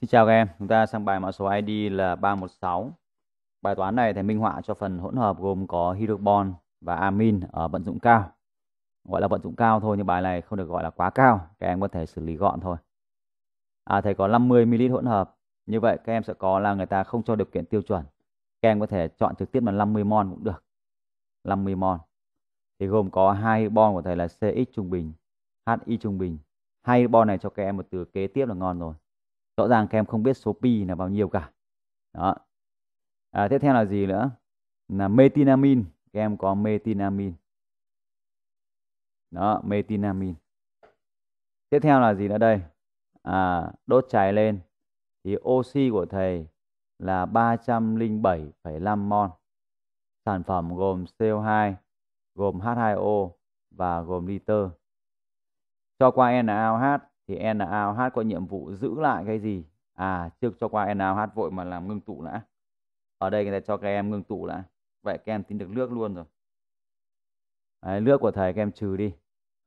Xin chào các em, chúng ta sang bài mã số ID là 316. Bài toán này thầy minh họa cho phần hỗn hợp gồm có hydrobon và amin ở vận dụng cao. Gọi là vận dụng cao thôi nhưng bài này không được gọi là quá cao, các em có thể xử lý gọn thôi. À, thầy có 50 ml hỗn hợp. Như vậy các em sẽ có là người ta không cho điều kiện tiêu chuẩn. Các em có thể chọn trực tiếp là 50 mol cũng được. 50 mol. Thì gồm có hai bon của thầy là CX trung bình, HI trung bình. Hai bon này cho các em một từ kế tiếp là ngon rồi rõ ràng các em không biết số pi là bao nhiêu cả đó à, tiếp theo là gì nữa là metinamin các em có metinamin đó metinamin tiếp theo là gì nữa đây à, đốt cháy lên thì oxy của thầy là 307,5 mol sản phẩm gồm CO2 gồm H2O và gồm liter cho qua NaOH thì NaOH có nhiệm vụ giữ lại cái gì à trước cho qua NaOH vội mà làm ngưng tụ đã ở đây người ta cho các em ngưng tụ đã vậy các em tính được nước luôn rồi Đấy, nước của thầy các em trừ đi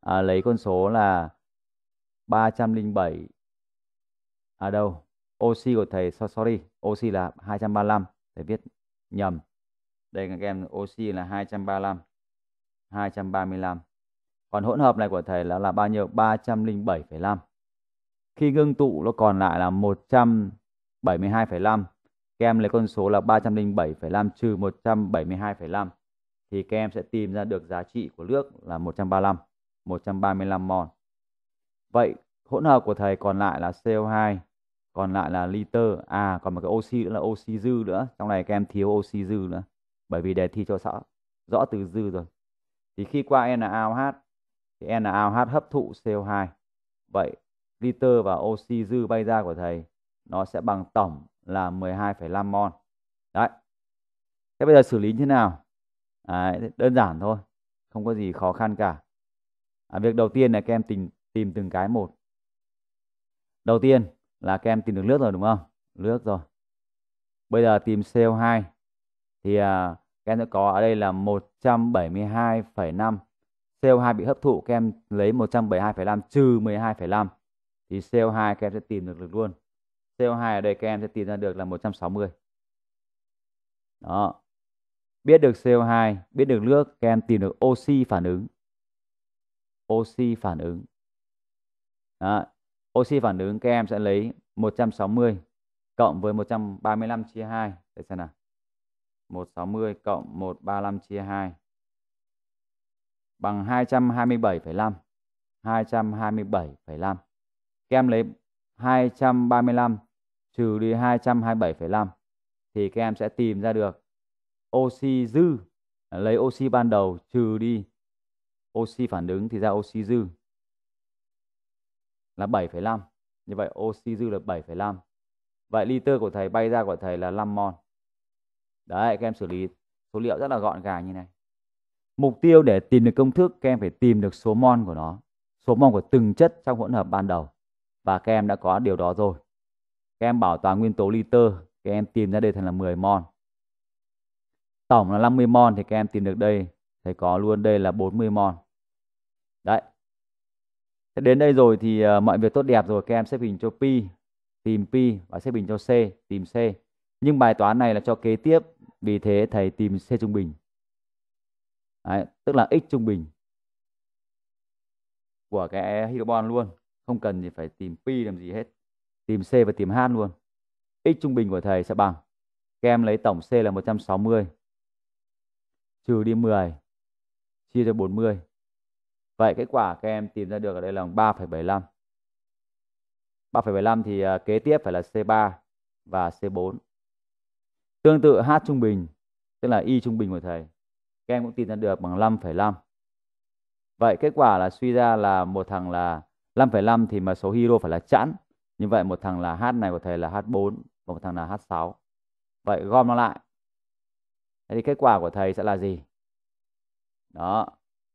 à, lấy con số là 307 à đâu oxy của thầy sorry oxy là 235 thầy viết nhầm đây các em oxy là 235 235 còn hỗn hợp này của thầy là là bao nhiêu 307,5 khi ngưng tụ nó còn lại là 172,5. Các em lấy con số là 307,5 trừ 172,5 thì kem sẽ tìm ra được giá trị của nước là 135, 135 mol. Vậy hỗn hợp của thầy còn lại là CO2, còn lại là liter, à còn một cái oxy nữa là oxy dư nữa, trong này kem thiếu oxy dư nữa, bởi vì đề thi cho rõ, rõ từ dư rồi. Thì khi qua NaOH thì NaOH hấp thụ CO2. Vậy liter và oxy dư bay ra của thầy nó sẽ bằng tổng là 12,5 mol. Đấy. Thế bây giờ xử lý như thế nào? Đấy, đơn giản thôi, không có gì khó khăn cả. À, việc đầu tiên là các em tìm tìm từng cái một. Đầu tiên là các em tìm được nước rồi đúng không? Nước rồi. Bây giờ tìm CO2 thì à, các em sẽ có ở đây là 172,5 CO2 bị hấp thụ các em lấy 172,5 trừ 12,5 thì CO2 các em sẽ tìm được, được luôn CO2 ở đây các em sẽ tìm ra được là 160 đó biết được CO2 biết được nước các em tìm được oxy phản ứng oxy phản ứng đó. oxy phản ứng các em sẽ lấy 160 cộng với 135 chia 2 để xem nào 160 cộng 135 chia 2 bằng 227,5 227,5 các em lấy 235 trừ đi 227,5 thì các em sẽ tìm ra được oxy dư lấy oxy ban đầu trừ đi oxy phản ứng thì ra oxy dư là 7,5 như vậy oxy dư là 7,5 vậy liter của thầy bay ra của thầy là 5 mol đấy các em xử lý số liệu rất là gọn gàng như này mục tiêu để tìm được công thức các em phải tìm được số mol của nó số mol của từng chất trong hỗn hợp ban đầu và các em đã có điều đó rồi. Các em bảo toàn nguyên tố liter, các em tìm ra đây thành là 10 mol. Tổng là 50 mol thì các em tìm được đây, thầy có luôn đây là 40 mol. Đấy. đến đây rồi thì ờ, mọi việc tốt đẹp rồi, các em xếp hình cho pi, tìm pi và xếp hình cho c, tìm c. Nhưng bài toán này là cho kế tiếp, vì thế thầy tìm c trung bình. Đấy, tức là x trung bình của cái hydrobon luôn không cần gì phải tìm pi làm gì hết tìm c và tìm h luôn x trung bình của thầy sẽ bằng các em lấy tổng c là 160 trừ đi 10 chia cho 40 vậy kết quả các em tìm ra được ở đây là 3,75 3,75 thì à, kế tiếp phải là C3 và C4 tương tự H trung bình tức là Y trung bình của thầy các em cũng tìm ra được bằng 5,5 Vậy kết quả là suy ra là một thằng là 5,5 thì mà số hero phải là chẵn. Như vậy một thằng là H này của thầy là H4 và một thằng là H6. Vậy gom nó lại. Thế thì kết quả của thầy sẽ là gì? Đó.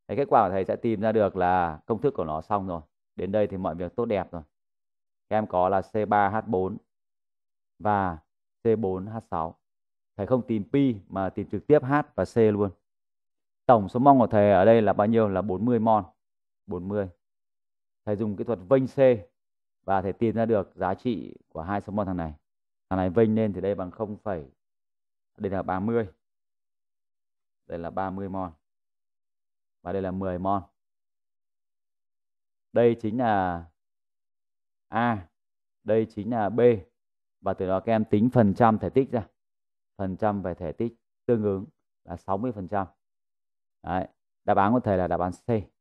Thế kết quả của thầy sẽ tìm ra được là công thức của nó xong rồi. Đến đây thì mọi việc tốt đẹp rồi. em có là C3H4 và C4H6. Thầy không tìm pi mà tìm trực tiếp H và C luôn. Tổng số mol của thầy ở đây là bao nhiêu? Là 40 mon, 40 thầy dùng kỹ thuật vênh C và thầy tìm ra được giá trị của hai số 1 thằng này. Thằng này vênh lên thì đây bằng 0, đây là 30. Đây là 30 mol. Và đây là 10 mol. Đây chính là A, đây chính là B và từ đó các em tính phần trăm thể tích ra. Phần trăm về thể tích tương ứng là 60%. Đấy, đáp án của thầy là đáp án C.